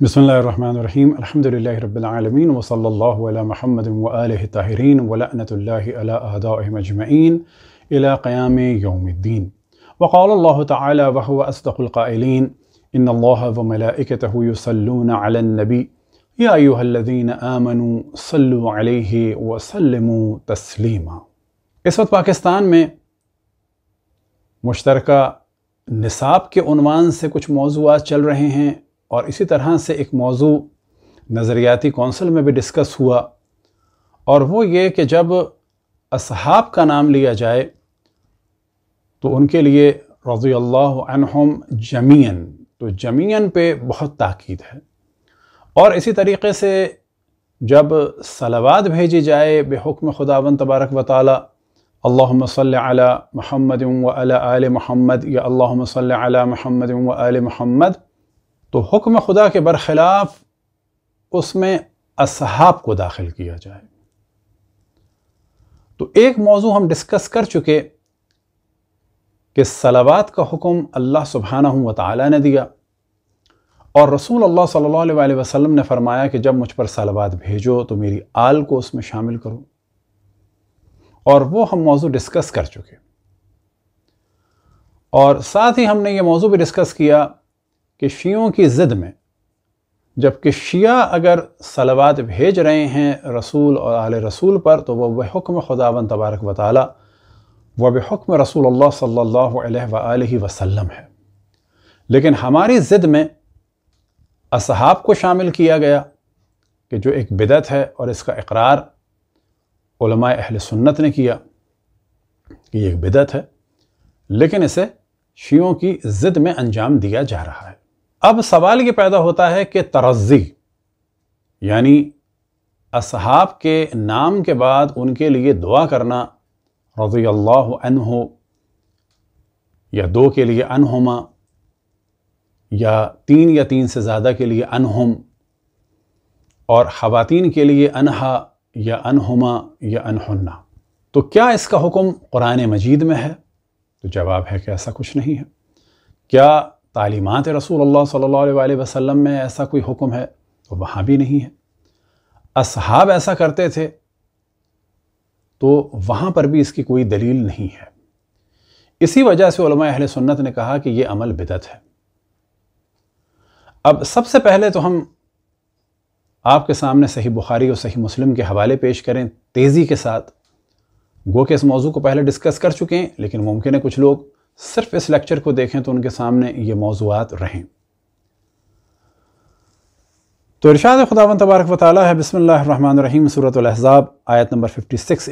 بسم الله الرحمن الرحيم الحمد لله رب العالمين وصلى الله على محمد وآله الطاهرين ولعنة الله على أعدائهم أجمعين إلى قيام يوم الدين وقال الله تعالى وهو أصدق القائلين إن الله وملائكته يصلون على النبي يا أيها الذين آمنوا صلوا عليه وسلموا تسليما اس وقت پاکستان میں مشترکہ نصاب کے عنوان سے کچھ موضوعات چل رہے ہیں اور اسی طرح سے ایک موضوع نظریاتی کونسل میں بھی ڈسکس ہوا اور وہ یہ کہ جب اصحاب کا نام لیا جائے تو ان کے لیے رضی اللہ عنہم جمین تو جمین پہ بہت تاکید ہے اور اسی طریقے سے جب سلوات بھیجی جائے بے حکم خدا و تبارک اللہم صلی علی محمد و علی آل محمد یا اللہم صلی علی محمد و آل محمد تو حکم خدا کے برخلاف اس میں اصحاب کو داخل کیا جائے تو ایک موضوع ہم ڈسکس کر چکے کہ صلوات کا حکم اللہ سبحانہ و تعالی نے دیا اور رسول اللہ صلی اللہ علیہ وسلم نے فرمایا کہ جب مجھ پر صلوات بھیجو تو میری آل کو اس میں شامل کرو اور وہ ہم موضوع ڈسکس کر چکے اور ساتھ ہی ہم نے یہ موضوع بھی ڈسکس کیا کہ شیعوں کی ضد میں جب کہ شیعہ اگر سلوات بھیج رہے ہیں رسول اور اعل رسول پر تو وہ بحکم خدا و تعالی وہ بحکم رسول اللہ صلی اللہ علیہ وآلہ وسلم ہے لیکن ہماری ضد میں اصحاب کو شامل کیا گیا کہ جو ایک بدت ہے اور اس کا اقرار علماء اہل سنت نے کیا کہ یہ ایک بدعت ہے لیکن اسے شیعوں کی ضد میں انجام دیا جا رہا ہے اب سوال یہ پیدا ہوتا ہے کہ ترزی یعنی اصحاب کے نام کے بعد ان کے لیے دعا کرنا رضی اللہ عنہ یا دو کے لیے انہما یا تین یا تین سے زیادہ کے لیے انہم اور خواتین کے لیے انہا یا انہما یا انہنا تو کیا اس کا حکم قرآن مجید میں ہے تو جواب ہے کہ ایسا کچھ نہیں ہے کیا تعلیمات رسول اللہ صلی اللہ علیہ وسلم میں ایسا کوئی حکم ہے تو وہاں بھی نہیں ہے اصحاب ایسا کرتے تھے تو وہاں پر بھی اس کی کوئی دلیل نہیں ہے اسی وجہ سے علماء اہل سنت نے کہا کہ یہ عمل بدت ہے اب سب سے پہلے تو ہم آپ کے سامنے صحیح بخاری اور صحیح مسلم کے حوالے پیش کریں تیزی کے ساتھ گو کہ اس موضوع کو پہلے ڈسکس کر چکے ہیں لیکن ممکن ہے کچھ لوگ صرف اس لیکچر کو دیکھیں تو ان کے سامنے یہ موضوعات رہیں تو ارشاد خداون تبارک و تعالیٰ ہے بسم اللہ الرحمن الرحیم سورة الاحزاب آیت نمبر 56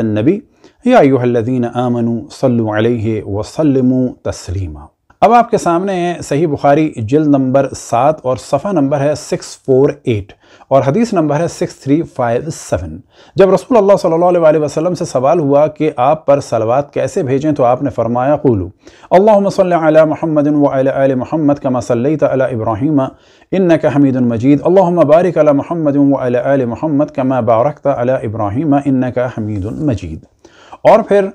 النبی یا انََ الذین آمنوا یادین علیہ وسلموا تسلیمہ اب آپ کے سامنے ہیں صحیح بخاری جلد نمبر سات اور صفحہ نمبر ہے سکس فور ایٹ اور حدیث نمبر ہے سکس تھری فائیو سیون جب رسول اللہ صلی اللہ علیہ وسلم سے سوال ہوا کہ آپ پر سلوات کیسے بھیجیں تو آپ نے فرمایا قولو اللہم صلی علی محمد وعلی آل محمد کما صلیت علی ابراہیم انکا حمید مجید اللہم بارک علی محمد وعلی آل محمد کما بارکت علی ابراہیم انکا حمید مجید اور پھر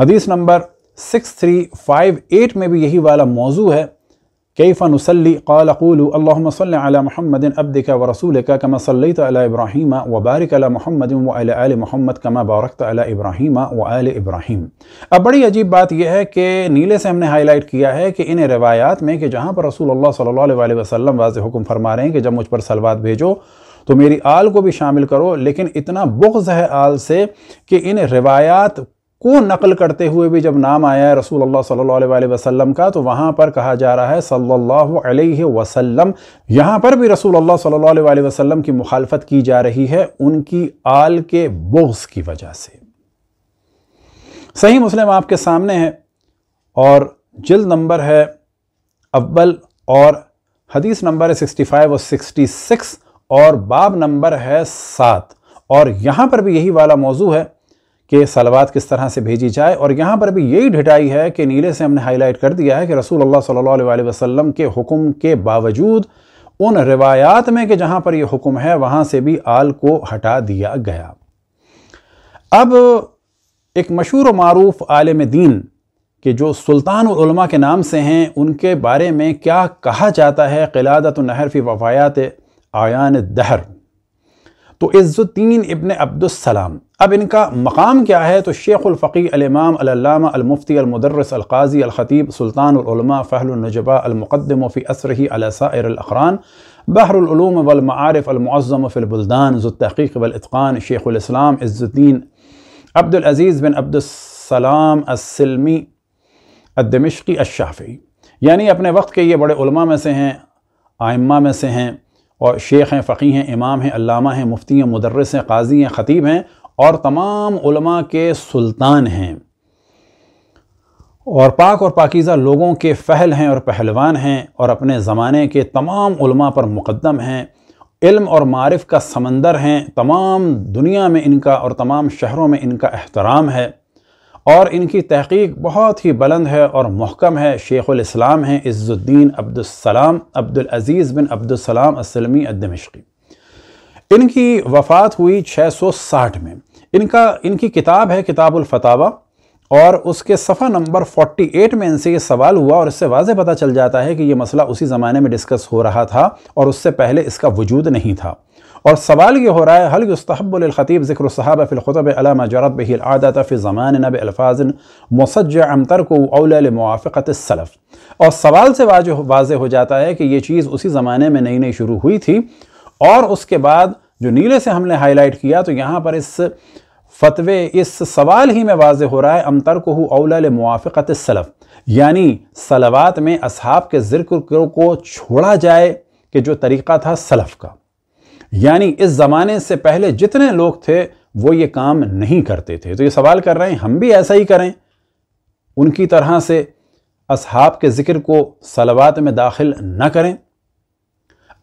حدیث نمبر سکس تھری فائیو ایٹ میں بھی یہی والا موضوع ہے نسلی قال قولو اللہم صلی علی محمد عبدکا اب و رسول کما صلیت علی ابراہیمہ و بارک محمد و آل محمد کما بارک ابراہیمہ و وآل ابراہیم اب بڑی عجیب بات یہ ہے کہ نیلے سے ہم نے ہائی لائٹ کیا ہے کہ ان روایات میں کہ جہاں پر رسول اللہ صلی اللہ علیہ وسلم واضح حکم فرما رہے ہیں کہ جب مجھ پر سلوات بھیجو تو میری آل کو بھی شامل کرو لیکن اتنا بغض ہے آل سے کہ ان روایات کو نقل کرتے ہوئے بھی جب نام آیا ہے رسول اللہ صلی اللہ علیہ وسلم کا تو وہاں پر کہا جا رہا ہے صلی اللہ علیہ وسلم یہاں پر بھی رسول اللہ صلی اللہ علیہ وسلم کی مخالفت کی جا رہی ہے ان کی آل کے بغض کی وجہ سے صحیح مسلم آپ کے سامنے ہے اور جلد نمبر ہے اول اور حدیث نمبر ہے سکسٹی فائیو اور سکسٹی سکس اور باب نمبر ہے سات اور یہاں پر بھی یہی والا موضوع ہے کہ سلوات کس طرح سے بھیجی جائے اور یہاں پر بھی یہی ڈھٹائی ہے کہ نیلے سے ہم نے ہائی لائٹ کر دیا ہے کہ رسول اللہ صلی اللہ علیہ وسلم کے حکم کے باوجود ان روایات میں کہ جہاں پر یہ حکم ہے وہاں سے بھی آل کو ہٹا دیا گیا اب ایک مشہور و معروف عالم دین کہ جو سلطان علماء کے نام سے ہیں ان کے بارے میں کیا کہا جاتا ہے قلادت النحر فی وفایات آیان دہر تو عز الدین ابن عبد السلام اب ان کا مقام کیا ہے تو شیخ الفقی الامام المفتی المدرس القاضی الخطیب سلطان العلماء فہل النجبہ المقدم فی المقدمفی علی سائر الاقران بحر العلوم والمعارف المعظم فی البلدان ذو التحقیق والاتقان شیخ الاسلام عز الدین عبد العزیز بن عبد السلام السلمی الدمشقی الشافعی یعنی اپنے وقت کے یہ بڑے علماء میں سے ہیں آئمہ میں سے ہیں اور شیخ ہیں فقی ہیں امام ہیں علامہ ہیں مفتی ہیں مدرس ہیں قاضی ہیں خطیب ہیں اور تمام علماء کے سلطان ہیں اور پاک اور پاکیزہ لوگوں کے فہل ہیں اور پہلوان ہیں اور اپنے زمانے کے تمام علماء پر مقدم ہیں علم اور معرف کا سمندر ہیں تمام دنیا میں ان کا اور تمام شہروں میں ان کا احترام ہے اور ان کی تحقیق بہت ہی بلند ہے اور محکم ہے شیخ الاسلام ہیں عز السلام عبدالسلام عبدالعزیز بن عبدالسلام السلمی الدمشقی ان کی وفات ہوئی چھ سو ساٹھ میں ان کا ان کی کتاب ہے کتاب الفتاوہ اور اس کے صفحہ نمبر فورٹی ایٹ میں ان سے یہ سوال ہوا اور اس سے واضح پتہ چل جاتا ہے کہ یہ مسئلہ اسی زمانے میں ڈسکس ہو رہا تھا اور اس سے پہلے اس کا وجود نہیں تھا اور سوال یہ ہو رہا ہے حل یستحب للخطیب ذکر الصحابہ فی الخطب علامہ جرت بہی العادت فی زماننا بے الفاظ ام تر کو لموافقت السلف اور سوال سے واضح ہو جاتا ہے کہ یہ چیز اسی زمانے میں نئی نئی شروع ہوئی تھی اور اس کے بعد جو نیلے سے ہم نے ہائی لائٹ کیا تو یہاں پر اس فتوے اس سوال ہی میں واضح ہو رہا ہے ام تر کو ہو اول یعنی سلوات میں اصحاب کے ذکر کو چھوڑا جائے کہ جو طریقہ تھا سلف کا یعنی اس زمانے سے پہلے جتنے لوگ تھے وہ یہ کام نہیں کرتے تھے تو یہ سوال کر رہے ہیں ہم بھی ایسا ہی کریں ان کی طرح سے اصحاب کے ذکر کو سلوات میں داخل نہ کریں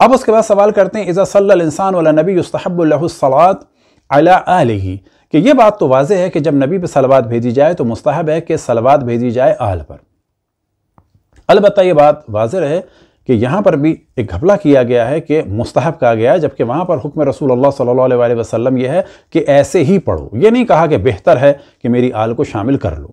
اب اس کے بعد سوال کرتے ہیں اذا صلی الانسان ولا نبی اسحب اللہ علی الگی کہ یہ بات تو واضح ہے کہ جب نبی پہ سلوات بھیجی جائے تو مستحب ہے کہ سلوات بھیجی جائے آل پر البتہ یہ بات واضح ہے کہ یہاں پر بھی ایک گھپلہ کیا گیا ہے کہ مستحب کہا گیا ہے جبکہ وہاں پر حکم رسول اللہ صلی اللہ علیہ وسلم یہ ہے کہ ایسے ہی پڑھو یہ نہیں کہا کہ بہتر ہے کہ میری آل کو شامل کر لو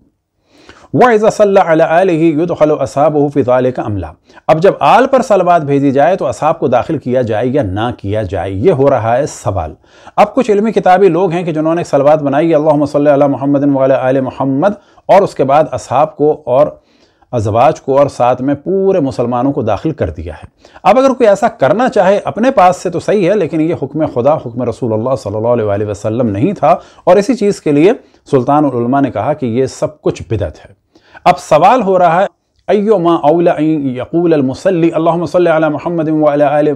وَإِذَا صَلَّ عَلَىٰ اللہ يُدْخَلُ خل فِي ذَلِكَ عَمْلًا اب جب آل پر سلوات بھیجی جائے تو اصحاب کو داخل کیا جائے یا نہ کیا جائے یہ ہو رہا ہے سوال اب کچھ علمی کتابی لوگ ہیں کہ جنہوں نے ایک سلوات بنائی اللہم صلی اللہ محمد آل محمد اور اس کے بعد اصحاب کو اور ازواج کو اور ساتھ میں پورے مسلمانوں کو داخل کر دیا ہے اب اگر کوئی ایسا کرنا چاہے اپنے پاس سے تو صحیح ہے لیکن یہ حکم خدا حکم رسول اللہ صلی اللہ علیہ وسلم نہیں تھا اور اسی چیز کے لیے سلطان العلماء نے کہا کہ یہ سب کچھ بدت ہے اب سوال ہو رہا ہے ائی ما اول یقول المسلی اللہم صلی علی محمد آل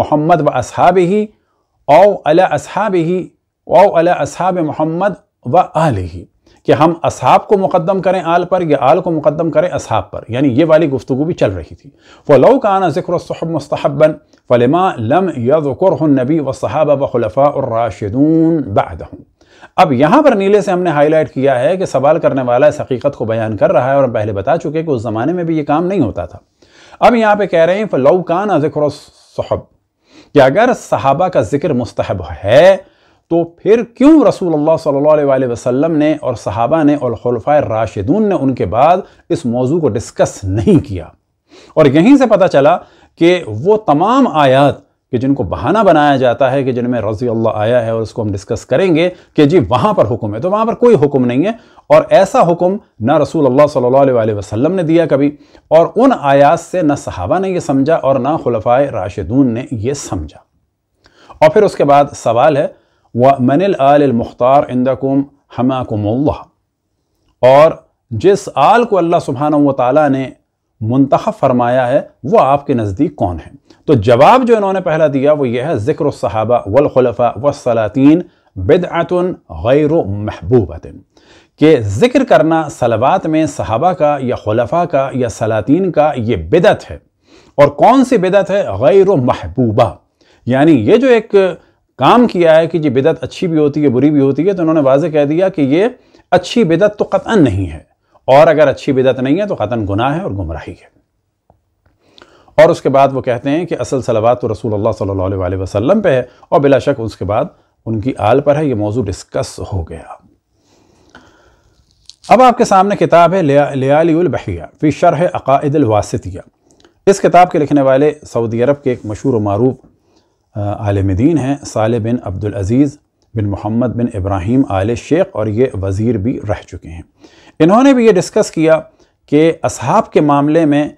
محمد و اصحابہ او علی اصحابہ او علی اصحاب محمد و آلہ کہ ہم اصحاب کو مقدم کریں آل پر یا آل کو مقدم کریں اصحاب پر یعنی یہ والی گفتگو بھی چل رہی تھی فلاؤ كَانَ ذکر و مُسْتَحَبًا فَلِمَا لَمْ يَذُكُرْهُ لم وَالصَّحَابَ وَخُلَفَاءُ الرَّاشِدُونَ بَعْدَهُمْ اب یہاں پر نیلے سے ہم نے ہائی لائٹ کیا ہے کہ سوال کرنے والا اس حقیقت کو بیان کر رہا ہے اور ہم پہلے بتا چکے کہ اس زمانے میں بھی یہ کام نہیں ہوتا تھا اب یہاں پہ کہہ رہے ہیں فَلَوْ كَانَ ذکر و کہ اگر صحابہ کا ذکر مستحب ہے تو پھر کیوں رسول اللہ صلی اللہ علیہ وسلم نے اور صحابہ نے اور خلفۂ راشدون نے ان کے بعد اس موضوع کو ڈسکس نہیں کیا اور یہیں سے پتا چلا کہ وہ تمام آیات کہ جن کو بہانہ بنایا جاتا ہے کہ جن میں رضی اللہ آیا ہے اور اس کو ہم ڈسکس کریں گے کہ جی وہاں پر حکم ہے تو وہاں پر کوئی حکم نہیں ہے اور ایسا حکم نہ رسول اللہ صلی اللہ علیہ وسلم نے دیا کبھی اور ان آیات سے نہ صحابہ نے یہ سمجھا اور نہ خلفائے راشدون نے یہ سمجھا اور پھر اس کے بعد سوال ہے و من آلمختار اور جس آل کو اللہ سبحانہ و تعالیٰ نے منتخب فرمایا ہے وہ آپ کے نزدیک کون ہیں تو جواب جو انہوں نے پہلا دیا وہ یہ ہے ذکر الصحابہ والخلفاء والسلاطین بدعت بدعتن غیر محبوبت کہ ذکر کرنا سلوات میں صحابہ کا یا خلفاء کا یا سلاطین کا یہ بدعت ہے اور کون سی بدعت ہے غیر محبوبہ یعنی یہ جو ایک کام کیا ہے کہ یہ بدعت اچھی بھی ہوتی ہے بری بھی ہوتی ہے تو انہوں نے واضح کہہ دیا کہ یہ اچھی بدعت تو قطعا نہیں ہے اور اگر اچھی بدعت نہیں ہے تو قطن گناہ ہے اور گمراہی ہے اور اس کے بعد وہ کہتے ہیں کہ اصل صلوات تو رسول اللہ صلی اللہ علیہ وسلم پہ ہے اور بلا شک اس کے بعد ان کی آل پر ہے یہ موضوع ڈسکس ہو گیا اب آپ کے سامنے کتاب ہے لیالی البحیہ فی شرح عقائد الواسطیہ اس کتاب کے لکھنے والے سعودی عرب کے ایک مشہور و معروف دین ہیں صالح بن عبدالعزیز بن محمد بن ابراہیم آل شیخ اور یہ وزیر بھی رہ چکے ہیں انہوں نے بھی یہ ڈسکس کیا کہ اصحاب کے معاملے میں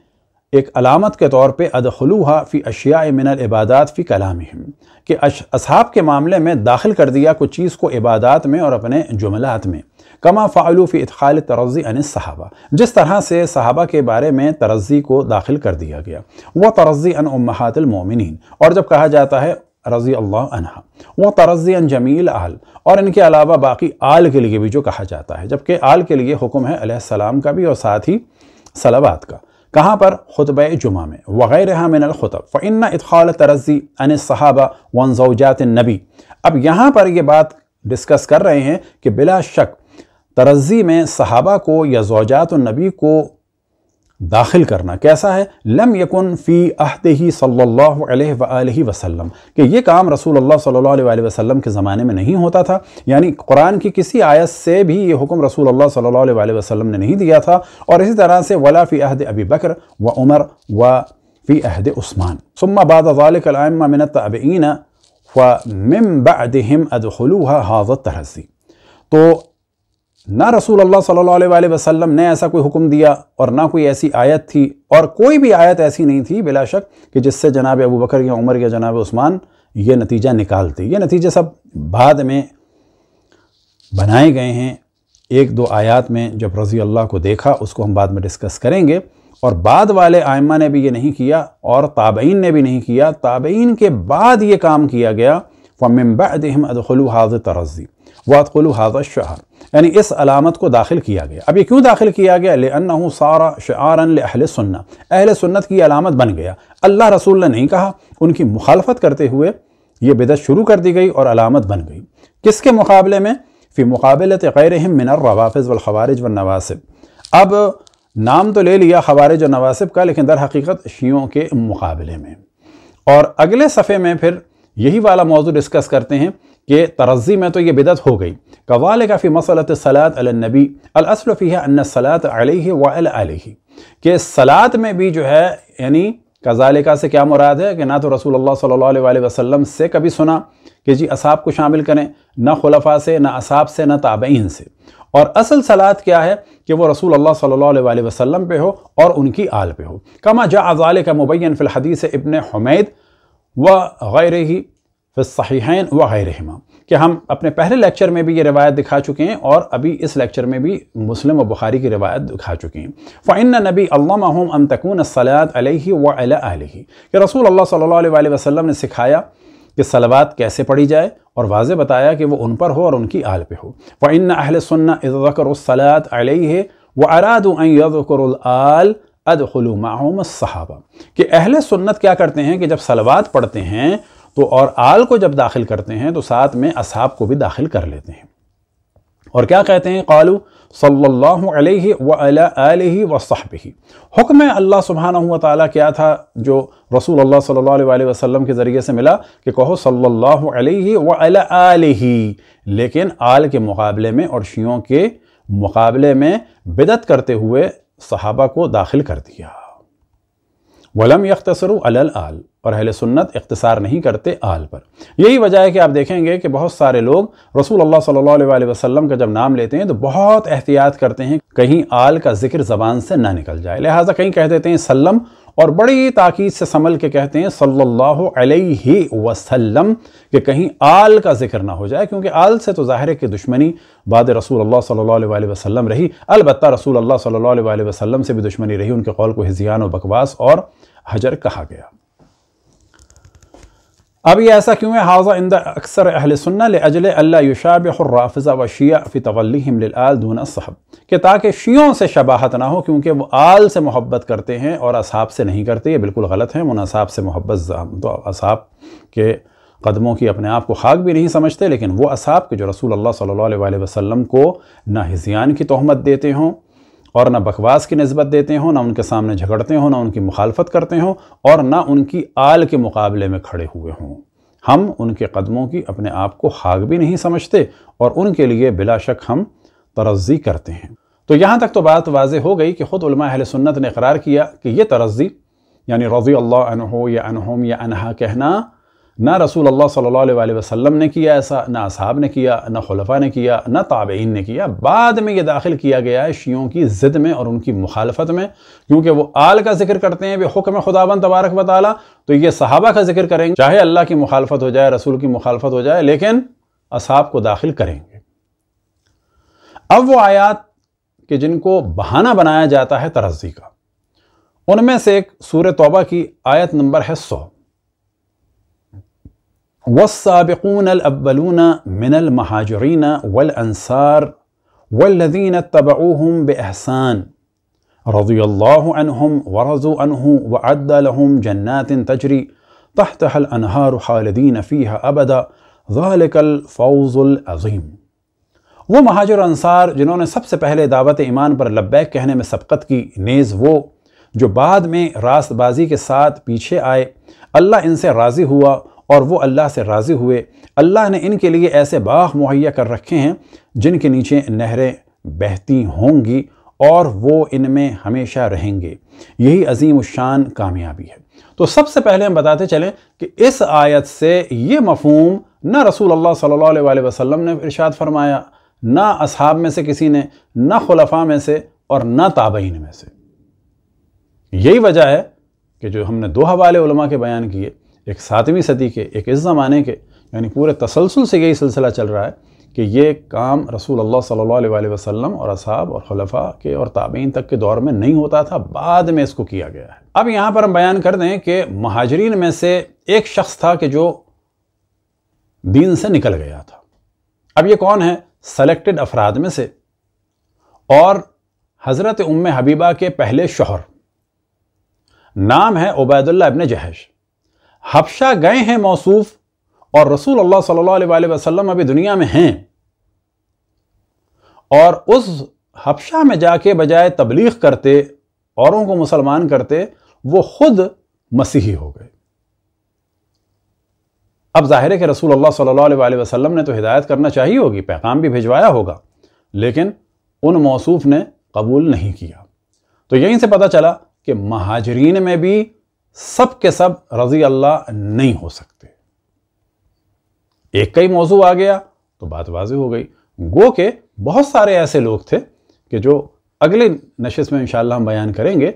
ایک علامت کے طور پہ ادخلوہا فی اشیاء من العبادات فی کلامہم کہ اصحاب کے معاملے میں داخل کر دیا کچھ چیز کو عبادات میں اور اپنے جملات میں کما فی ادخال ترزی ان صحابہ جس طرح سے صحابہ کے بارے میں ترزی کو داخل کر دیا گیا وہ ترزی ان امہات المومنین اور جب کہا جاتا ہے رضی اللہ عنہ وہ ترزی ان جمیل آل اور ان کے علاوہ باقی آل کے لیے بھی جو کہا جاتا ہے جبکہ آل کے لیے حکم ہے علیہ السلام کا بھی اور ساتھ ہی صلوات کا کہاں پر خطبہ جمعہ میں وغیرہ الخطب الخطف ادخال ترزی ان صحابہ ون زوجات النبی اب یہاں پر یہ بات ڈسکس کر رہے ہیں کہ بلا شک ترزی میں صحابہ کو یا زوجات النبی کو داخل کرنا کیسا ہے لم يكن في عہدہی صلی اللہ علیہ وآلہ وسلم کہ یہ کام رسول اللہ صلی اللہ علیہ وآلہ وسلم کے زمانے میں نہیں ہوتا تھا یعنی قرآن کی کسی آیت سے بھی یہ حکم رسول اللہ صلی اللہ علیہ وآلہ وسلم نے نہیں دیا تھا اور اسی طرح سے ولا فی عہد ابی بکر و عمر و عثمان ثم بعد ذلك الائمہ من التابعین ومن بعدهم ادخلوها هذا الترزی تو نہ رسول اللہ صلی اللہ علیہ وسلم نے ایسا کوئی حکم دیا اور نہ کوئی ایسی آیت تھی اور کوئی بھی آیت ایسی نہیں تھی بلا شک کہ جس سے جناب ابو بکر یا عمر یا جناب عثمان یہ نتیجہ نکالتے یہ نتیجے سب بعد میں بنائے گئے ہیں ایک دو آیات میں جب رضی اللہ کو دیکھا اس کو ہم بعد میں ڈسکس کریں گے اور بعد والے آئمہ نے بھی یہ نہیں کیا اور تابعین نے بھی نہیں کیا تابعین کے بعد یہ کام کیا گیا فَمِن بَعْدِهِمْ أَدْخُلُوا حَاضِ تَرَزِّ وَأَدْخُلُوا حَاضَ الشَّهَرِ یعنی اس علامت کو داخل کیا گیا اب یہ کیوں داخل کیا گیا لِأَنَّهُ سَارَ سارا لِأَحْلِ سُنَّةِ اہلِ سُنَّت اہل سنت کی علامت بن گیا اللہ رسول نے نہیں کہا ان کی مخالفت کرتے ہوئے یہ بدعت شروع کر دی گئی اور علامت بن گئی کس کے مقابلے میں فِي مقابلت غَيْرِهِم مِنَ و وافذ الخوارج اب نام تو لے لیا خوارج و نواسب کا لیکن در حقیقت شیعوں کے مقابلے میں اور اگلے صفحے میں پھر یہی والا موضوع ڈسکس کرتے ہیں کہ ترزی میں تو یہ بدعت ہو گئی قوال کافی مسلۃ صلاحت النبی الاصل ان الصلاۃ علیہ وََ علیہ کہ صلاة میں بھی جو ہے یعنی قزالِ سے کیا مراد ہے کہ نہ تو رسول اللہ صلی اللہ علیہ وآلہ وسلم سے کبھی سنا کہ جی اصحاب کو شامل کریں نہ خلفہ سے نہ اصحاب سے نہ تابعین سے اور اصل صلاحت کیا ہے کہ وہ رسول اللہ صلی اللہ علیہ وآلہ وسلم پہ ہو اور ان کی آل پہ ہو کما جا ذالک مبین فی الحدیث ابن حمید و غیر فی الصحیحین و وغیرم کہ ہم اپنے پہلے لیکچر میں بھی یہ روایت دکھا چکے ہیں اور ابھی اس لیکچر میں بھی مسلم و بخاری کی روایت دکھا چکے ہیں فَإِنَّ نبی أَلَّمَهُمْ أَن تَكُونَ الصَّلَاةَ علیہ وَعَلَىٰ أَهْلِهِ کہ رسول اللہ صلی اللہ علیہ وسلم نے سکھایا کہ صلوات کیسے پڑھی جائے اور واضح بتایا کہ وہ ان پر ہو اور ان کی آل پہ ہو إِذْ ذَكَرُوا سنزر عَلَيْهِ علیہ أَن يَذْكُرُوا الْآلِ كر الدل صحابہ کہ اہل سنت کیا کرتے ہیں کہ جب سلوات پڑھتے ہیں تو اور آل کو جب داخل کرتے ہیں تو ساتھ میں اصحاب کو بھی داخل کر لیتے ہیں اور کیا کہتے ہیں قالو صلی اللہ علیہ ولی آلہ وصحبہ حکم اللہ سبحانہ وتعالی تعالیٰ کیا تھا جو رسول اللہ صلی اللہ علیہ وسلم کے ذریعے سے ملا کہ کہو صلی اللہ علیہ آلہ لیکن آل کے مقابلے میں اور شیعوں کے مقابلے میں بدت کرتے ہوئے صحابہ کو داخل کر دیا ولم الْآلِ اور اہل سنت اختصار نہیں کرتے آل پر یہی وجہ ہے کہ آپ دیکھیں گے کہ بہت سارے لوگ رسول اللہ صلی اللہ علیہ وسلم کا جب نام لیتے ہیں تو بہت احتیاط کرتے ہیں کہیں آل کا ذکر زبان سے نہ نکل جائے لہٰذا کہیں کہہ دیتے ہیں سلم اور بڑی تاکید سے سمل کے کہتے ہیں صلی اللہ علیہ وسلم کہ کہیں آل کا ذکر نہ ہو جائے کیونکہ آل سے تو ظاہر ہے کہ دشمنی بعد رسول اللہ صلی اللہ علیہ وسلم رہی البتہ رسول اللہ صلی اللہ علیہ وسلم سے بھی دشمنی رہی ان کے قول کو ہزیان و بکواس اور حجر کہا گیا اب یہ ایسا کیوں ہے حاضہ اندہ اکثر اہل سنہ لعجل اللہ یشابح الرافضہ و شیعہ دون الصحب کہ تاکہ شیعوں سے شباہت نہ ہو کیونکہ وہ آل سے محبت کرتے ہیں اور اصحاب سے نہیں کرتے یہ بالکل غلط ہیں ان اصحاب سے محبت تو اصحاب کے قدموں کی اپنے آپ کو خاک بھی نہیں سمجھتے لیکن وہ اصحاب کے جو رسول اللہ صلی اللہ علیہ وسلم کو نہ ہزیان کی تہمت دیتے ہوں اور نہ بکواس کی نسبت دیتے ہوں نہ ان کے سامنے جھگڑتے ہوں نہ ان کی مخالفت کرتے ہوں اور نہ ان کی آل کے مقابلے میں کھڑے ہوئے ہوں ہم ان کے قدموں کی اپنے آپ کو حاک بھی نہیں سمجھتے اور ان کے لیے بلا شک ہم ترزی کرتے ہیں تو یہاں تک تو بات واضح ہو گئی کہ خود علماء اہل سنت نے اقرار کیا کہ یہ ترزی یعنی رضی اللہ عنہ یا انہم یا انہا کہنا نہ رسول اللہ صلی اللہ علیہ وسلم نے کیا ایسا نہ اصحاب نے کیا نہ خلفاء نے کیا نہ تابعین نے کیا بعد میں یہ داخل کیا گیا ہے شیعوں کی ضد میں اور ان کی مخالفت میں کیونکہ وہ آل کا ذکر کرتے ہیں بے حکم خدا تبارک و تعالی تو یہ صحابہ کا ذکر کریں گے چاہے اللہ کی مخالفت ہو جائے رسول کی مخالفت ہو جائے لیکن اصحاب کو داخل کریں گے اب وہ آیات کہ جن کو بہانہ بنایا جاتا ہے ترزی کا ان میں سے ایک سور توبہ کی آیت نمبر ہے سو والسابقون الأولون من المهاجرين والأنصار والذين اتبعوهم بإحسان رضي الله عنهم ورضوا عنه وعد لهم جنات تجري تحتها الأنهار خالدين فيها أبدا ذلك الفوز العظيم وہ مہاجر انصار جنہوں نے سب سے پہلے دعوت ایمان پر لبیک کہنے میں سبقت کی نیز وہ جو بعد میں راست بازی کے ساتھ پیچھے آئے اللہ ان سے راضی ہوا اور وہ اللہ سے راضی ہوئے اللہ نے ان کے لیے ایسے باغ مہیا کر رکھے ہیں جن کے نیچے نہریں بہتی ہوں گی اور وہ ان میں ہمیشہ رہیں گے یہی عظیم الشان کامیابی ہے تو سب سے پہلے ہم بتاتے چلیں کہ اس آیت سے یہ مفہوم نہ رسول اللہ صلی اللہ علیہ وآلہ وسلم نے ارشاد فرمایا نہ اصحاب میں سے کسی نے نہ خلفاء میں سے اور نہ تابعین میں سے یہی وجہ ہے کہ جو ہم نے دو حوالے علماء کے بیان کیے ایک ساتویں صدی کے ایک اس زمانے کے یعنی پورے تسلسل سے یہی سلسلہ چل رہا ہے کہ یہ کام رسول اللہ صلی اللہ علیہ وسلم اور اصحاب اور خلفاء کے اور تابعین تک کے دور میں نہیں ہوتا تھا بعد میں اس کو کیا گیا ہے اب یہاں پر ہم بیان کر دیں کہ مہاجرین میں سے ایک شخص تھا کہ جو دین سے نکل گیا تھا اب یہ کون ہے سلیکٹڈ افراد میں سے اور حضرت ام حبیبہ کے پہلے شوہر نام ہے عبید اللہ ابن جہش حبشہ گئے ہیں موصوف اور رسول اللہ صلی اللہ علیہ وسلم ابھی دنیا میں ہیں اور اس حبشہ میں جا کے بجائے تبلیغ کرتے اوروں کو مسلمان کرتے وہ خود مسیحی ہو گئے اب ظاہر ہے کہ رسول اللہ صلی اللہ علیہ وسلم نے تو ہدایت کرنا چاہیے ہوگی پیغام بھی بھجوایا ہوگا لیکن ان موصوف نے قبول نہیں کیا تو یہیں سے پتا چلا کہ مہاجرین میں بھی سب کے سب رضی اللہ نہیں ہو سکتے ایک کا ہی موضوع آ گیا تو بات واضح ہو گئی گو کہ بہت سارے ایسے لوگ تھے کہ جو اگلی نشست میں انشاءاللہ ہم بیان کریں گے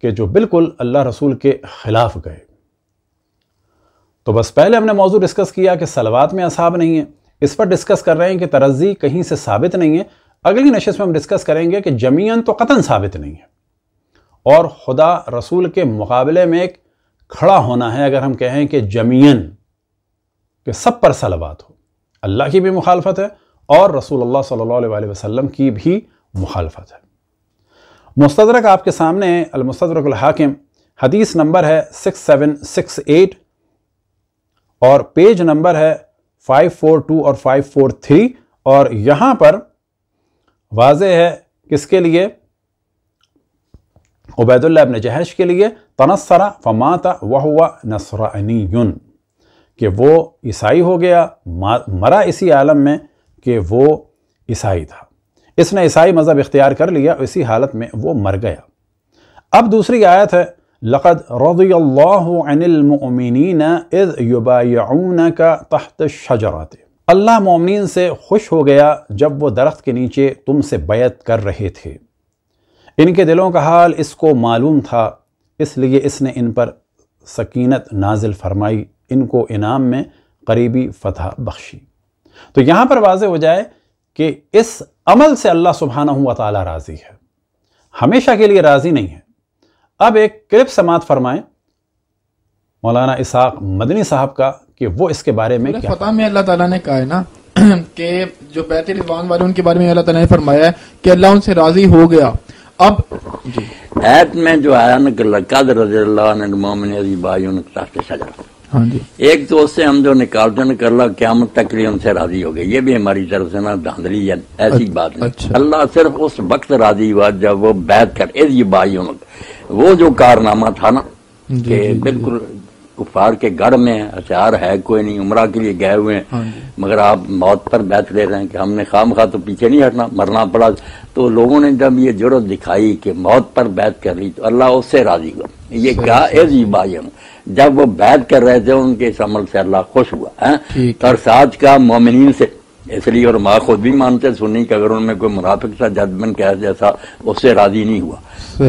کہ جو بالکل اللہ رسول کے خلاف گئے تو بس پہلے ہم نے موضوع ڈسکس کیا کہ سلوات میں اصحاب نہیں ہیں اس پر ڈسکس کر رہے ہیں کہ ترزی کہیں سے ثابت نہیں ہے اگلی نشست میں ہم ڈسکس کریں گے کہ جمعین تو قطن ثابت نہیں ہے اور خدا رسول کے مقابلے میں ایک کھڑا ہونا ہے اگر ہم کہیں کہ جمین کہ سب پر سلوات ہو اللہ کی بھی مخالفت ہے اور رسول اللہ صلی اللہ علیہ وسلم کی بھی مخالفت ہے مستدرک آپ کے سامنے المستدرک الحاکم حدیث نمبر ہے سکس سیون سکس ایٹ اور پیج نمبر ہے فائیو فور ٹو اور فائیو فور تھری اور یہاں پر واضح ہے کس کے لیے عبید اللہ ابن جہش کے لیے تنصر فماتا وہو نصرانی کہ وہ عیسائی ہو گیا مرا اسی عالم میں کہ وہ عیسائی تھا اس نے عیسائی مذہب اختیار کر لیا اسی حالت میں وہ مر گیا اب دوسری آیت ہے لقد رضی اللہ یبایعونک تحت شجرات اللہ مومنین سے خوش ہو گیا جب وہ درخت کے نیچے تم سے بیعت کر رہے تھے ان کے دلوں کا حال اس کو معلوم تھا اس لیے اس نے ان پر سکینت نازل فرمائی ان کو انعام میں قریبی فتح بخشی تو یہاں پر واضح ہو جائے کہ اس عمل سے اللہ سبحانہ وتعالی راضی ہے ہمیشہ کے لیے راضی نہیں ہے اب ایک کلپ سماعت فرمائیں مولانا اسحاق مدنی صاحب کا کہ وہ اس کے بارے میں کیا فتح میں اللہ تعالیٰ نے کہا ہے نا کہ جو والے ان کے بارے میں اللہ تعالیٰ نے فرمایا ہے کہ اللہ ان سے راضی ہو گیا اب جی۔ ایت میں جو آیا نا ایک تو اس سے ہم جو نکالتے ہیں کہ اللہ قیامت تک لیے ان سے راضی ہو گئے یہ بھی ہماری طرف سے نا دھاندلی ہے ایسی اچھا۔ بات نہیں اچھا۔ اللہ صرف اس وقت راضی ہوا جب وہ بیعت کر باٮٔون وہ جو کارنامہ تھا نا جی، کہ جی، بالکل کفار کے گھر میں ہتھیار ہے کوئی نہیں عمرہ کے لیے گئے ہوئے ہیں ہاں جی۔ مگر آپ موت پر بیٹھ لے رہے ہیں کہ ہم نے خام خواہ تو پیچھے نہیں ہٹنا مرنا پڑا تو لوگوں نے جب یہ جرت دکھائی کہ موت پر بیت کر لی تو اللہ اس سے راضی ہوا یہ کیا ایسی بائی جب وہ بیت کر رہے تھے ان کے اس عمل سے اللہ خوش ہوا ہے ہاں۔ اور کا مومنین سے اس لیے اور ماں خود بھی مانتے سنی کہ اگر ان میں کوئی منافق تھا ججمن کیا جیسا اس سے راضی نہیں ہوا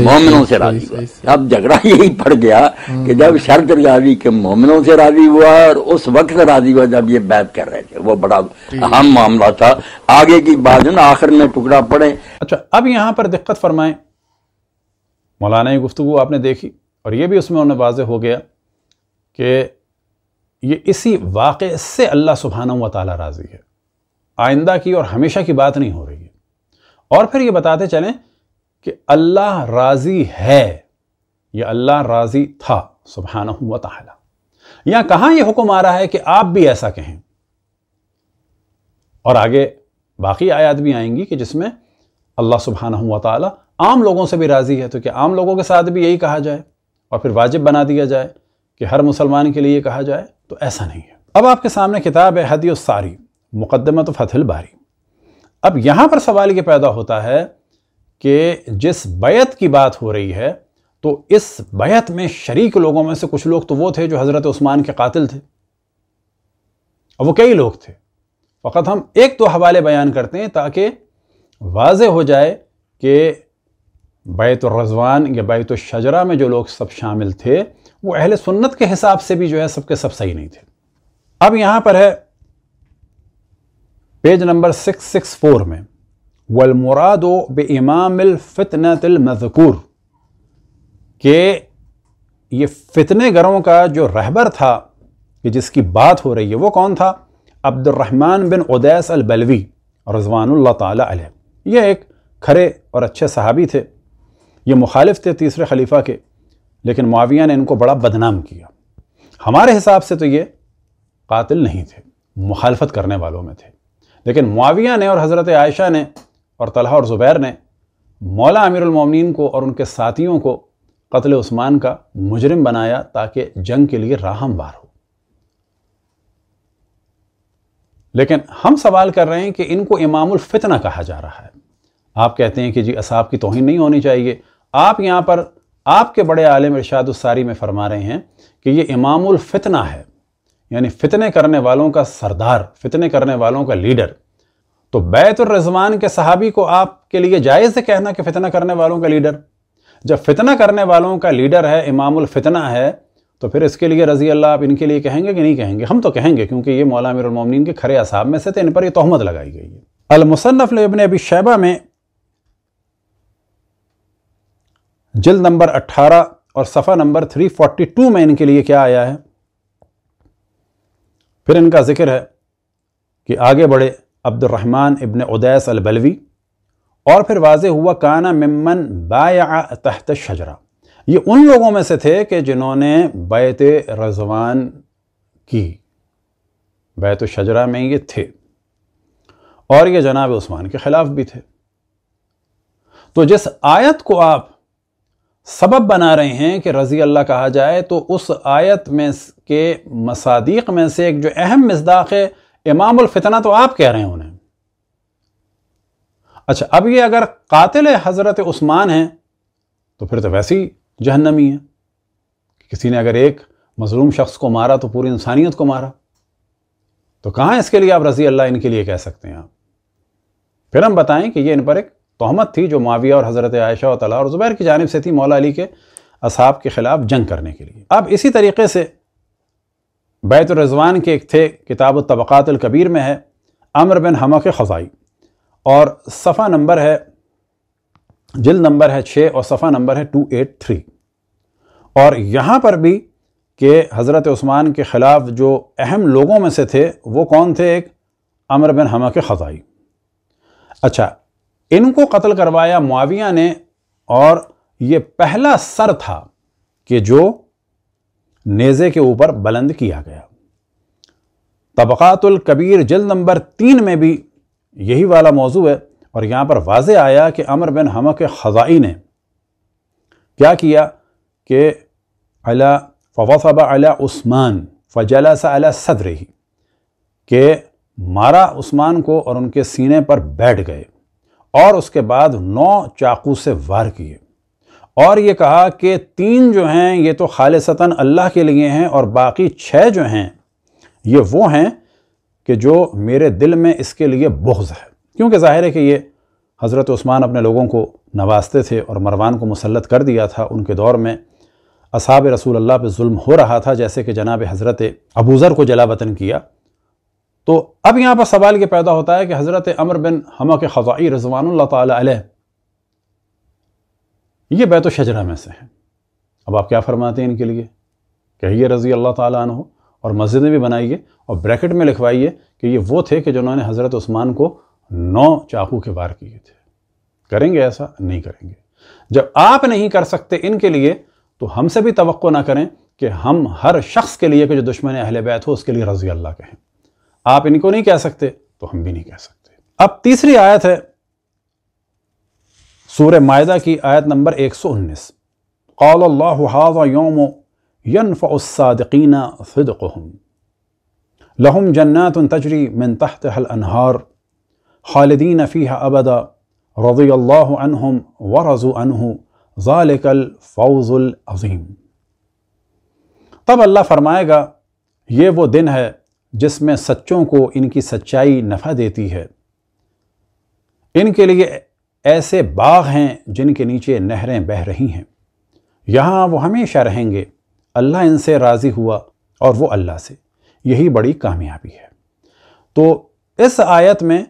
مومنوں سے راضی ہوا اب جھگڑا یہی پڑ گیا ہاں۔ کہ جب شرط راضی کہ مومنوں سے راضی ہوا اور اس وقت راضی ہوا جب یہ بیت کر رہے تھے وہ بڑا اہم معاملہ تھا آگے کی بادن آخر میں ٹکڑا پڑے اچھا اب یہاں پر دقت فرمائیں مولانا گفتگو آپ نے دیکھی اور یہ بھی اس میں انہیں واضح ہو گیا کہ یہ اسی واقعے سے اللہ سبحانہ و تعالیٰ راضی ہے آئندہ کی اور ہمیشہ کی بات نہیں ہو رہی ہے اور پھر یہ بتاتے چلیں کہ اللہ راضی ہے یا اللہ راضی تھا سبحانہ و تعالی یا کہاں یہ حکم آ رہا ہے کہ آپ بھی ایسا کہیں اور آگے باقی آیات بھی آئیں گی کہ جس میں اللہ سبحانہ و تعالی عام لوگوں سے بھی راضی ہے تو کیا عام لوگوں کے ساتھ بھی یہی کہا جائے اور پھر واجب بنا دیا جائے کہ ہر مسلمان کے لیے کہا جائے تو ایسا نہیں ہے اب آپ کے سامنے کتاب ہے حدی الساری مقدمہ تو فتح الباری اب یہاں پر سوال یہ پیدا ہوتا ہے کہ جس بیعت کی بات ہو رہی ہے تو اس بیعت میں شریک لوگوں میں سے کچھ لوگ تو وہ تھے جو حضرت عثمان کے قاتل تھے اور وہ کئی لوگ تھے فقط ہم ایک دو حوالے بیان کرتے ہیں تاکہ واضح ہو جائے کہ بیت الرضوان یا بیت الشجرہ میں جو لوگ سب شامل تھے وہ اہل سنت کے حساب سے بھی جو ہے سب کے سب صحیح نہیں تھے اب یہاں پر ہے پیج نمبر سکس سکس فور میں والمراد بامام و الفتنۃ المذکور کہ یہ فتنے گروں کا جو رہبر تھا کہ جس کی بات ہو رہی ہے وہ کون تھا عبد الرحمن بن عدیس البلوی رضوان اللہ تعالیٰ علیہ یہ ایک کھرے اور اچھے صحابی تھے یہ مخالف تھے تیسرے خلیفہ کے لیکن معاویہ نے ان کو بڑا بدنام کیا ہمارے حساب سے تو یہ قاتل نہیں تھے مخالفت کرنے والوں میں تھے لیکن معاویہ نے اور حضرت عائشہ نے اور طلحہ اور زبیر نے مولا امیر المومنین کو اور ان کے ساتھیوں کو قتل عثمان کا مجرم بنایا تاکہ جنگ کے لیے بار ہو لیکن ہم سوال کر رہے ہیں کہ ان کو امام الفتنہ کہا جا رہا ہے آپ کہتے ہیں کہ جی اصحاب کی توہین نہیں ہونی چاہیے آپ یہاں پر آپ کے بڑے عالم ارشاد الساری میں فرما رہے ہیں کہ یہ امام الفتنہ ہے یعنی فتنے کرنے والوں کا سردار فتنے کرنے والوں کا لیڈر تو بیت الرضوان کے صحابی کو آپ کے لیے جائز ہے کہنا کہ فتنہ کرنے والوں کا لیڈر جب فتنہ کرنے والوں کا لیڈر ہے امام الفتنہ ہے تو پھر اس کے لیے رضی اللہ آپ ان کے لیے کہیں گے کہ نہیں کہیں گے ہم تو کہیں گے کیونکہ یہ مولا امیر المومنین کے کھرے اصحاب میں سے تھے ان پر یہ تہمت لگائی گئی ہے المصنف ابن ابی شیبہ میں جلد نمبر اٹھارہ اور صفحہ نمبر تھری فورٹی ٹو میں ان کے لیے کیا آیا ہے پھر ان کا ذکر ہے کہ آگے بڑھے عبد الرحمن ابن ادیس البلوی اور پھر واضح ہوا کانا ممن بایع تحت شجرا یہ ان لوگوں میں سے تھے کہ جنہوں نے بیت رضوان کی بیت شجرہ میں یہ تھے اور یہ جناب عثمان کے خلاف بھی تھے تو جس آیت کو آپ سبب بنا رہے ہیں کہ رضی اللہ کہا جائے تو اس آیت میں کے مسادیق میں سے ایک جو اہم مزداق امام الفتنہ تو آپ کہہ رہے ہیں انہیں اچھا اب یہ اگر قاتل حضرت عثمان ہیں تو پھر تو ویسی جہنمی ہے کہ کسی نے اگر ایک مظلوم شخص کو مارا تو پوری انسانیت کو مارا تو کہاں اس کے لیے آپ رضی اللہ ان کے لیے کہہ سکتے ہیں آپ پھر ہم بتائیں کہ یہ ان پر ایک تہمت تھی جو معاویہ اور حضرت عائشہ و تعالیٰ اور زبیر کی جانب سے تھی مولا علی کے اصحاب کے خلاف جنگ کرنے کے لیے اب اسی طریقے سے بیت الرضوان کے ایک تھے کتاب الطبقات الکبیر القبیر میں ہے امر بن حمہ خزائی اور صفحہ نمبر ہے جلد نمبر ہے چھ اور صفحہ نمبر ہے ٹو ایٹ تھری اور یہاں پر بھی کہ حضرت عثمان کے خلاف جو اہم لوگوں میں سے تھے وہ کون تھے ایک امر بن حمہ خزائی اچھا ان کو قتل کروایا معاویہ نے اور یہ پہلا سر تھا کہ جو نیزے کے اوپر بلند کیا گیا طبقات القبیر جلد نمبر تین میں بھی یہی والا موضوع ہے اور یہاں پر واضح آیا کہ عمر بن حمق خزائی نے کیا کیا کہ اللہ فوصب علی عثمان فجلس علی صدری کہ مارا عثمان کو اور ان کے سینے پر بیٹھ گئے اور اس کے بعد نو چاقو سے وار کیے اور یہ کہا کہ تین جو ہیں یہ تو خالصتاً اللہ کے لیے ہیں اور باقی چھ جو ہیں یہ وہ ہیں کہ جو میرے دل میں اس کے لیے بغض ہے کیونکہ ظاہر ہے کہ یہ حضرت عثمان اپنے لوگوں کو نوازتے تھے اور مروان کو مسلط کر دیا تھا ان کے دور میں اصحاب رسول اللہ پہ ظلم ہو رہا تھا جیسے کہ جناب حضرت ابوذر کو جلا وطن کیا تو اب یہاں پر سوال یہ پیدا ہوتا ہے کہ حضرت عمر بن حمق خضائی رضوان اللہ تعالی علیہ یہ بیت و شجرہ میں سے ہے اب آپ کیا فرماتے ہیں ان کے لیے کہیے رضی اللہ تعالیٰ عنہ اور مسجدیں بھی بنائیے اور بریکٹ میں لکھوائیے کہ یہ وہ تھے کہ جنہوں نے حضرت عثمان کو نو چاقو کے بار کیے تھے کریں گے ایسا نہیں کریں گے جب آپ نہیں کر سکتے ان کے لیے تو ہم سے بھی توقع نہ کریں کہ ہم ہر شخص کے لیے کہ جو دشمن اہل بیت ہو اس کے لیے رضی اللہ کہیں آپ ان کو نہیں کہہ سکتے تو ہم بھی نہیں کہہ سکتے اب تیسری آیت ہے سورہ مائدہ کی آیت نمبر ایک سو انیس اللہ یوم ینفع الصادقین صدقهم لهم جنات تجری من تحت حل انہار خالدین فیہ ابدا رضی اللہ عنہم ورزو عنہ ذالک الفوز العظیم تب اللہ فرمائے گا یہ وہ دن ہے جس میں سچوں کو ان کی سچائی نفع دیتی ہے ان کے لیے ایسے باغ ہیں جن کے نیچے نہریں بہہ رہی ہیں یہاں وہ ہمیشہ رہیں گے اللہ ان سے راضی ہوا اور وہ اللہ سے یہی بڑی کامیابی ہے تو اس آیت میں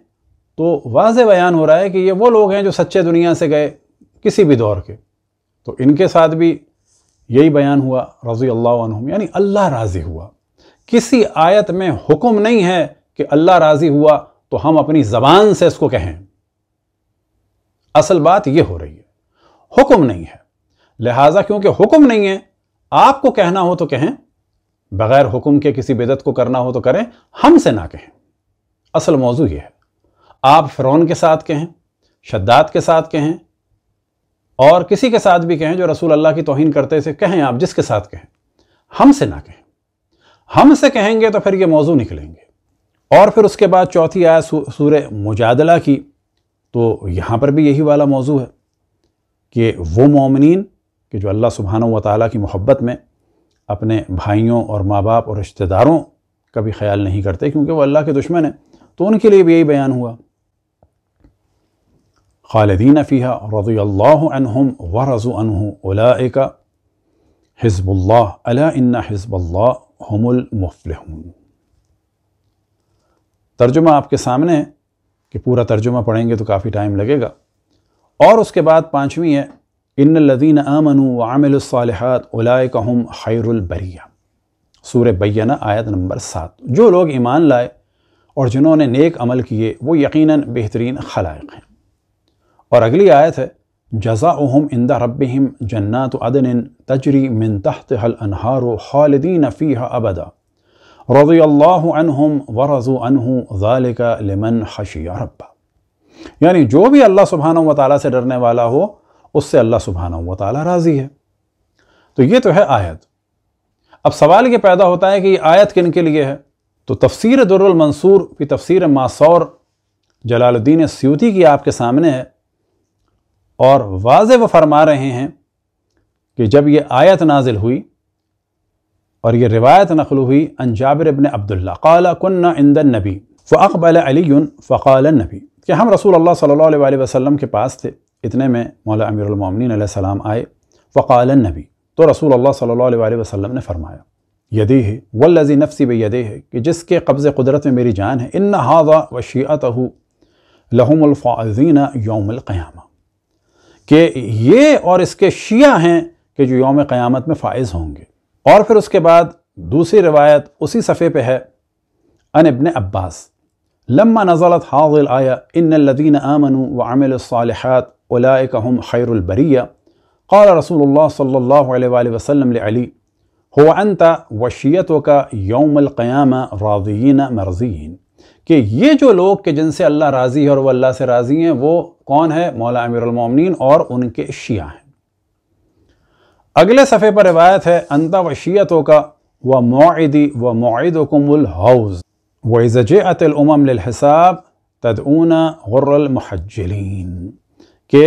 تو واضح بیان ہو رہا ہے کہ یہ وہ لوگ ہیں جو سچے دنیا سے گئے کسی بھی دور کے تو ان کے ساتھ بھی یہی بیان ہوا رضی اللہ عنہم یعنی اللہ راضی ہوا کسی آیت میں حکم نہیں ہے کہ اللہ راضی ہوا تو ہم اپنی زبان سے اس کو کہیں اصل بات یہ ہو رہی ہے حکم نہیں ہے لہٰذا کیونکہ حکم نہیں ہے آپ کو کہنا ہو تو کہیں بغیر حکم کے کسی بدت کو کرنا ہو تو کریں ہم سے نہ کہیں اصل موضوع یہ ہے آپ فرون کے ساتھ کہیں شداد کے ساتھ کہیں اور کسی کے ساتھ بھی کہیں جو رسول اللہ کی توہین کرتے سے کہیں آپ جس کے ساتھ کہیں ہم سے نہ کہیں ہم سے کہیں گے تو پھر یہ موضوع نکلیں گے اور پھر اس کے بعد چوتھی آیا سورہ مجادلہ کی تو یہاں پر بھی یہی والا موضوع ہے کہ وہ مومنین کہ جو اللہ سبحانہ و تعالیٰ کی محبت میں اپنے بھائیوں اور ماں باپ اور رشتہ داروں کا بھی خیال نہیں کرتے کیونکہ وہ اللہ کے دشمن ہیں تو ان کے لیے بھی یہی بیان ہوا خالدین فیحہ رضی اللہ عنہم ورضو ان اولائکا حزب اللہ الا ان حزب اللہ ہم المفلحون ترجمہ آپ کے سامنے ہے کہ پورا ترجمہ پڑھیں گے تو کافی ٹائم لگے گا اور اس کے بعد پانچویں ہے ان الدین امن و الصالحات الائے کہم خیر البریہ سور بینہ آیت نمبر سات جو لوگ ایمان لائے اور جنہوں نے نیک عمل کیے وہ یقیناً بہترین خلائق ہیں اور اگلی آیت ہے جزاحم اندہ رب جنات عدن ادن تجری منت حل انہار و خالدین فیحہ ابدا رضی اللہ عنہم و رضو انہوں لمن حشی رب یعنی جو بھی اللہ سبحانہ و تعالیٰ سے ڈرنے والا ہو اس سے اللہ سبحانہ تعالیٰ راضی ہے تو یہ تو ہے آیت اب سوال یہ پیدا ہوتا ہے کہ یہ آیت کن کے لیے ہے تو تفسیر در المنصور کی تفسیر ماسور جلال الدین سیوتی کی آپ کے سامنے ہے اور واضح وہ فرما رہے ہیں کہ جب یہ آیت نازل ہوئی اور یہ روایت نقل ہوئی ان جابر ابن عبداللہ قال کن عند النبی فاقبل علی فقال النبی کہ ہم رسول اللہ صلی اللہ علیہ وسلم کے پاس تھے اتنے میں مولا امیر المومنین علیہ السلام آئے فقال النبی تو رسول اللہ صلی اللہ علیہ وسلم نے فرمایا یدی ہے والذی نفسی بے یدی ہے کہ جس کے قبض قدرت میں میری جان ہے ان حاضہ وشیعتہ لہم الفاظین یوم القیامہ کہ یہ اور اس کے شیعہ ہیں کہ جو یوم قیامت میں فائز ہوں گے اور پھر اس کے بعد دوسری روایت اسی صفحے پہ ہے ان ابن عباس لما نزلت حاضل آیا ان الذین آمنوا و الصالحات الصعلحيات اولائے خیر البریہ قال رسول اللہ صلی اللہ علیہ وآلہ وسلم لعلی و انت و یوم القیامہ راضیین مرضیین کہ یہ جو لوگ کہ جن سے اللہ راضی ہے اور وہ اللہ سے راضی ہیں وہ کون ہے مولا امیر المومنین اور ان کے شیعہ ہیں اگلے صفحے پر روایت ہے انتا و شیعتوں کا و معدی و معد و کم الحوز وزجل للحساب تدعنا غر المحجلین کہ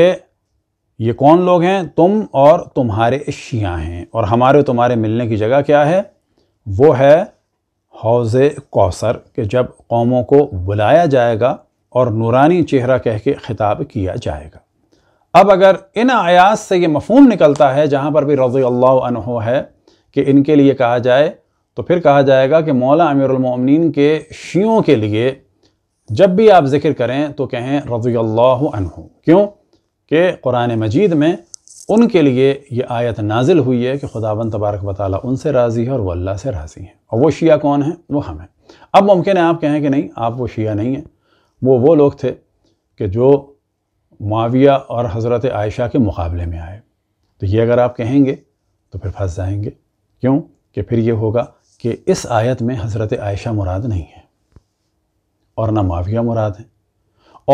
یہ کون لوگ ہیں تم اور تمہارے شیعہ ہیں اور ہمارے تمہارے ملنے کی جگہ کیا ہے وہ ہے حوض کوثر کہ جب قوموں کو بلایا جائے گا اور نورانی چہرہ کہہ کے خطاب کیا جائے گا اب اگر ان آیات سے یہ مفہوم نکلتا ہے جہاں پر بھی رضی اللہ عنہ ہے کہ ان کے لیے کہا جائے تو پھر کہا جائے گا کہ مولا امیر المومنین کے شیعوں کے لیے جب بھی آپ ذکر کریں تو کہیں رضی اللہ عنہ کیوں کہ قرآن مجید میں ان کے لیے یہ آیت نازل ہوئی ہے کہ خدا تبارک و تعالیٰ ان سے راضی ہے اور وہ اللہ سے راضی ہیں اور وہ شیعہ کون ہیں وہ ہم ہیں اب ممکن ہے آپ کہیں کہ نہیں آپ وہ شیعہ نہیں ہیں وہ وہ لوگ تھے کہ جو معاویہ اور حضرت عائشہ کے مقابلے میں آئے تو یہ اگر آپ کہیں گے تو پھر پھنس جائیں گے کیوں کہ پھر یہ ہوگا کہ اس آیت میں حضرت عائشہ مراد نہیں ہے اور نہ معاویہ مراد ہیں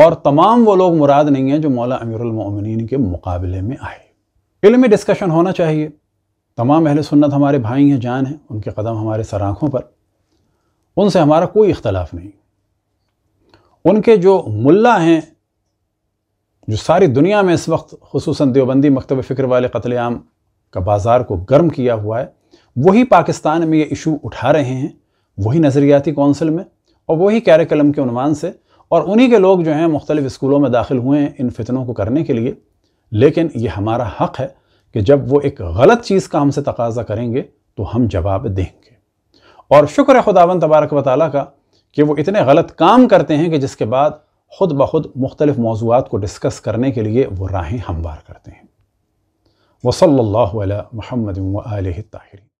اور تمام وہ لوگ مراد نہیں ہیں جو مولا امیر المؤمنین کے مقابلے میں آئے علمی ڈسکشن ہونا چاہیے تمام اہل سنت ہمارے بھائی ہیں جان ہیں ان کے قدم ہمارے سراخوں پر ان سے ہمارا کوئی اختلاف نہیں ان کے جو ملا ہیں جو ساری دنیا میں اس وقت خصوصاً دیوبندی مکتب فکر والے قتل عام کا بازار کو گرم کیا ہوا ہے وہی پاکستان میں یہ ایشو اٹھا رہے ہیں وہی نظریاتی کونسل میں اور وہی کیریکلم کے عنوان سے اور انہی کے لوگ جو ہیں مختلف اسکولوں میں داخل ہوئے ہیں ان فتنوں کو کرنے کے لیے لیکن یہ ہمارا حق ہے کہ جب وہ ایک غلط چیز کا ہم سے تقاضا کریں گے تو ہم جواب دیں گے اور شکر ہے خداون تبارک و تعالیٰ کا کہ وہ اتنے غلط کام کرتے ہیں کہ جس کے بعد خود بخود مختلف موضوعات کو ڈسکس کرنے کے لیے وہ راہیں ہموار کرتے ہیں وصلی اللہ علیہ محمد تاہری